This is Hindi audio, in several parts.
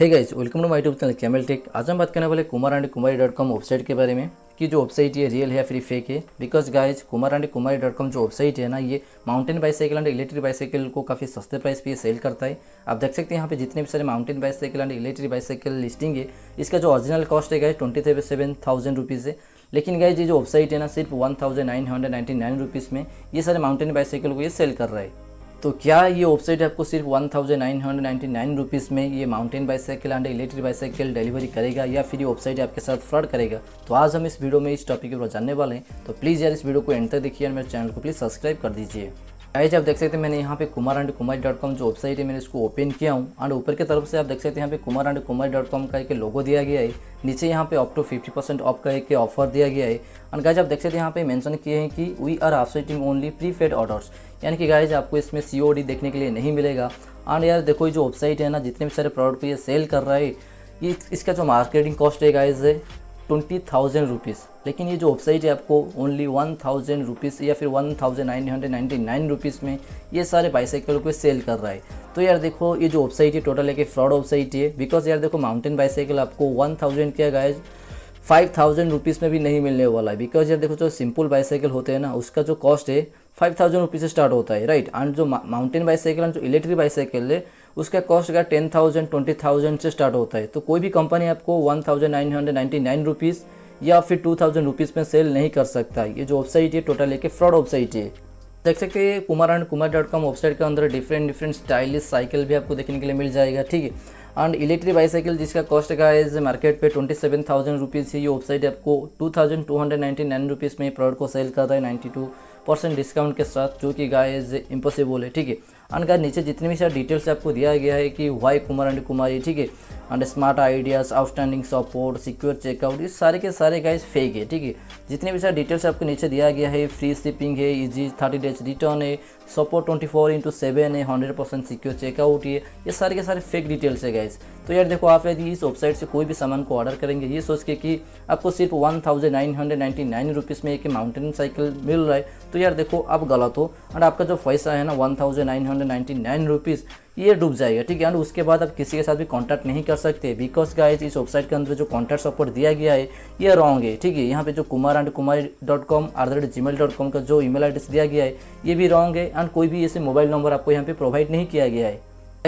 है guys welcome to my YouTube channel camel tech आज हम बात करने वाले Kumar and Kumari dot com website के बारे में कि जो वेबसाइट ये रियल है या फिर फेक है because guys Kumar and Kumari dot com जो वेबसाइट है ना ये mountain bicycle and electric bicycle को काफ़ी सस्ते प्राइस पे सेल करता है आप देख सकते हैं यहाँ पे जितने भी सारे mountain bicycle and electric bicycle listing है इसका जो ऑरिजिनल कॉस्ट है guys twenty seven thousand rupees है लेकिन गाइज ये जो वेबसाइट है ना सिर्फ one thousand nine hundred ninety nine rupees में ये सारे माउंटेन बाइसाइकिल को ये सेल कर रहा है तो क्या ये वेबसाइट आपको सिर्फ one thousand nine hundred ninety nine rupees में ये mountain bicycle and electric bicycle delivery करेगा या फिर ये वेबसाइट आपके साथ फ्रॉड करेगा तो आज हम इस वीडियो में इस टॉपिक के ऊपर जानने वाले हैं तो प्लीज़ यार इस वीडियो को एंड तक देखिए और मेरे चैनल को प्लीज़ सब्सक्राइब कर दीजिए गाइज आप देख सकते हैं मैंने यहाँ पे Kumar and Kumari dot com जो वेबसाइट है मैंने इसको ओपन किया हूँ एंड ऊपर की तरफ से आप देख सकते हैं यहाँ पे Kumar and Kumari dot com का एक लोगो दिया गया है नीचे यहाँ पे up to fifty percent off का एक ऑफर दिया गया है एंड गाइज आप देख सकते हैं यहाँ पे मेंशन किए हैं कि we are accepting only prepaid orders यानी कि गाइज आपको इसमें सी ओ डी देखने के लिए नहीं मिलेगा एंड यार देखो ये जो वेबसाइट है ना जितने भी सारे प्रोडक्ट ये सेल कर रहा है ये इसका जो मार्केटिंग कॉस्ट है गाइज है ट्वेंटी थाउजेंड रुपीज़ लेकिन ये जो वेबसाइट है आपको ओनली वन थाउजेंड रुपीज़ या फिर one thousand nine hundred ninety nine rupees में ये सारे बाइसाइकिल को सेल कर रहा है तो यार देखो ये जो वेबसाइट है टोटल एक फ्रॉड वेबसाइट है बिकॉज यार देखो माउंटेन बाइसाइकिल आपको वन थाउजेंड क्या गाय फाइव थाउजेंड रुपीज़ में भी नहीं मिलने वाला है बिकॉज यार देखो जो सिंपल बाइसाइकिल होते हैं ना उसका जो कॉस्ट है फाइव थाउजेंड रुपीज़ से स्टार्ट होता है राइट एंड जो माउंटेन बाइसाइकिल एंड जो इलेक्ट्रिक बाइसाइकिल है उसका कॉस्ट अगर टेन थाउजेंड ट्वेंटी थाउजेंड से स्टार्ट होता है तो कोई भी कंपनी आपको one thousand nine hundred ninety nine rupees या फिर टू थाउजेंड रुपीज़ में सेल नहीं कर सकता ये जो वेबसाइट है टोटल एक फ्रॉड वेबसाइट है देख सकते हैं Kumar and Kumar dot com website के अंदर डिफरेंट डिफरेंट स्टाइलिश साइकिल भी आपको देखने के लिए मिल जाएगा ठीक है एंड इलेक्ट्रिक बाईसाइकिल जिसका कॉस्ट का इज मार्केट पे ट्वेंटी सेवन थाउजेंड रुपीज़ है ये वेबसाइट आपको two thousand two hundred ninety nine rupees में प्रोडक्ट को सेल कर रहा है नाइन्टी टू परसेंट डिस्काउंट के साथ जो कि इज इम्पॉसिबल है ठीक है एंड गाइस नीचे जितने भी सारे डिटेल्स आपको दिया गया है कि वाई कुमार एंड कुमारी ठीक है and smart ideas outstanding support secure checkout ये सारे के सारे गाइस फेक है ठीक है जितने भी सारे डिटेल्स आपको नीचे दिया गया है फ्री शिपिंग है इजी थर्टी डेज रिटर्न है support twenty four into seven है हंड्रेड परसेंट सिक्योर चेकआउट है ये सारे के सारे फेक डिटेल्स है गाइस तो यार देखो आप यदि इस वेबसाइट से कोई भी सामान को ऑर्डर करेंगे ये सोच के कि आपको सिर्फ one thousand nine hundred ninety nine rupees में एक माउंटेन साइकिल मिल रहा है तो यार देखो आप गलत हो एंड आपका जो पैसा है ना one thousand nine hundred hundred ये डूब जाएगा ठीक है एंड उसके बाद आप किसी के साथ भी कॉन्टैक्ट नहीं कर सकते बिकॉज गाइज इस वेबसाइट के अंदर जो कॉन्टैक्ट सपोर्ट दिया गया है ये रॉन्ग है ठीक है यहाँ पे जो Kumar and Kumari dot com at rate Gmail dot com का जो ईमेल एड्रेस दिया गया है ये भी रॉन्ग है एंड कोई भी ऐसे मोबाइल नंबर आपको यहाँ पे प्रोवाइड नहीं किया गया है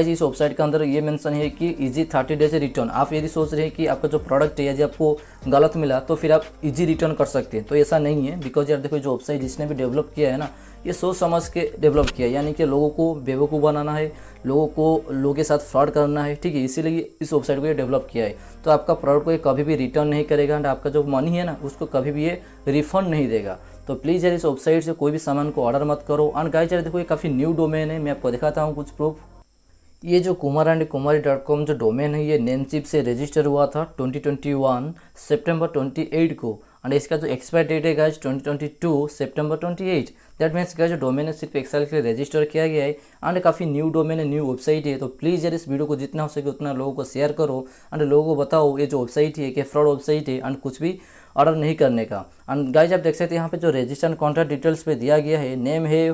इस वेबसाइट के अंदर ये मेंशन है कि इजी थर्टी डेज रिटर्न आप यदि सोच रहे हैं कि आपका जो प्रोडक्ट है यदि आपको गलत मिला तो फिर आप इजी रिटर्न कर सकते हैं तो ऐसा नहीं है बिकॉज यार देखो जो वेबसाइट जिसने भी डेवलप किया है ना ये सोच समझ के डेवलप किया है यानी कि लोगों को बेवकूफ़ बनाना है लोगों को लोगों के साथ फ्रॉड करना है ठीक है इसीलिए इस वेबसाइट को ये डेवलप किया है तो आपका प्रोडक्ट को ये कभी भी रिटर्न नहीं करेगा एंड आपका जो मनी है ना उसको कभी भी ये रिफंड नहीं देगा तो प्लीज़ यार इस वेबसाइट से कोई भी सामान को ऑर्डर मत करो एंड गाय यार देखो ये काफ़ी न्यू डोमेन है मैं आपको दिखाता हूँ कुछ प्रूफ ये जो Kumar and Kumari dot com जो डोमेन है ये नेमशिप से रजिस्टर हुआ था 2021 सितंबर 28 को एंड इसका जो एक्सपायर डेट है गाइज 2022 सितंबर 28 दैट मीन्स का जो डोमेन है सिर्फ एक साल के लिए रजिस्टर किया गया है एंड काफ़ी न्यू डोमेन है न्यू वेबसाइट है तो प्लीज़ यार इस वीडियो को जितना हो सके उतना लोगों को शेयर करो एंड लोगों को बताओ ये जो वेबसाइट है कि फ्रॉड वेबसाइट है एंड कुछ भी ऑर्डर नहीं करने का एंड गाइज आप देख सकते हैं यहाँ पे जो रजिस्टर कॉन्ट्रैक्ट डिटेल्स पे दिया गया है नेम है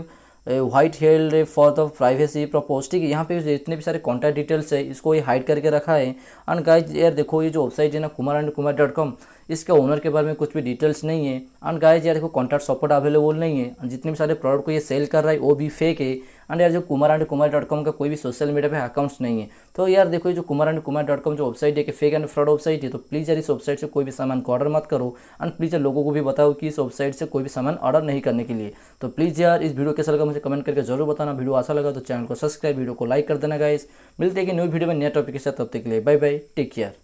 withheld for the privacy है यहाँ पे जितने भी सारे कॉन्टैक्ट डिटेल्स है इसको ये हाइड करके रखा है एंड गाइज यार देखो ये जो वेबसाइट है ना Kumar and Kumar dot com इसके ओनर के बारे में कुछ भी डिटेल्स नहीं है एंड गाइज यार देखो कॉन्टैक्ट सपोर्ट अवेलेबल नहीं है जितने भी सारे प्रोडक्ट को ये सेल कर रहा है वो भी फेक है एंड यार जो Kumar and Kumar dot com का कोई भी सोशल मीडिया पे अकाउंट्स नहीं है तो यार देखो जो Kumar and Kumar dot com जो वेबसाइट है कि फेक एंड फ्रॉड वेबसाइट है तो प्लीज़ यार इस वेबसाइट से कोई भी सामान को ऑर्डर मत करो एंड प्लीज़ यार लोगों को भी बताओ कि इस वेबसाइट से कोई भी सामान ऑर्डर नहीं करने के लिए तो प्लीज़ यार इस वीडियो कैसा लगा मुझे कमेंट करके जरूर बताना वीडियो अच्छा लगा तो चैनल को सब्सक्राइब वीडियो को लाइक कर देना गाइस मिलते हैं कि न्यू वीडियो में नया टॉपिक के साथ तब तक के लिए बाय बाय टेक केयर